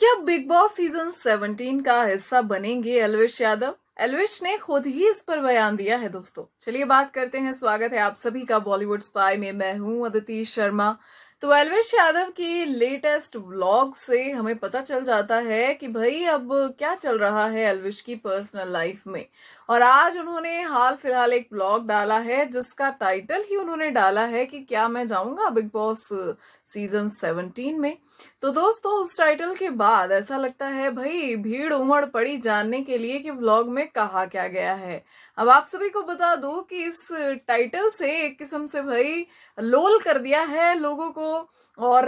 क्या big boss season 17 का हिस्सा बनेंगे एलविश यादव एलविश ने खुद ही इस पर बयान दिया है दोस्तों चलिए बात करते हैं स्वागत है आप सभी का बॉलीवुड स्पाई में मैं हूं अदिति शर्मा तो एलविश यादव के लेटेस्ट व्लॉग से हमें पता चल जाता है कि भाई अब क्या चल रहा है एलविश की पर्सनल लाइफ में और आज उन्होंने हाल फिलहाल एक व्लॉग डाला है जिसका टाइटल ही उन्होंने डाला है कि क्या मैं जाऊंगा बिग बॉस सीजन 17 में तो दोस्तों उस टाइटल के बाद ऐसा लगता है भाई भीड़ उमड़ पड़ी जानने के लिए कि व्लॉग में कहा क्या गया है अब आप सभी को बता दूं कि इस टाइटल से एक किस्म से भाई लोल कर दिया है लोगों को और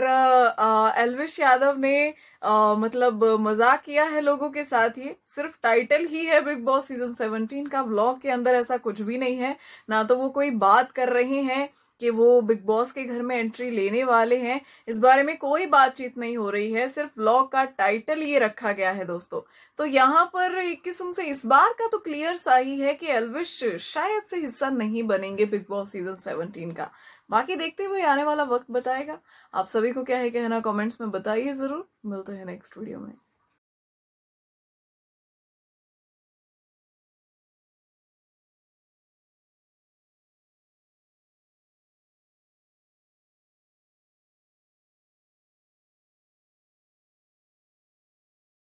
एलविश यादव ने आ, मतलब मजाक किया है लोगों के साथ ये सिर्फ टाइटल ही है बिग बॉस सीजन 17 का ब्लॉग के अंदर ऐसा कुछ भी नहीं है ना तो वो कोई बात कर रहे हैं कि वो बिग बॉस के घर में एंट्री लेने वाले हैं इस बारे में कोई बातचीत नहीं हो रही है सिर्फ ब्लॉग का टाइटल ये रखा गया है दोस्तों तो यहाँ पर एक किस्म से इस बार का तो क्लियर सा ही है कि एलविश शायद से हिस्सा नहीं बनेंगे बिग बॉस सीजन 17 का बाकी देखते हुए आने वाला वक्त बताएगा आप सभी को क्या है कहना कमेंट्स में बताइए ज़रूर मिलते हैं नेक्स्ट वीडियो में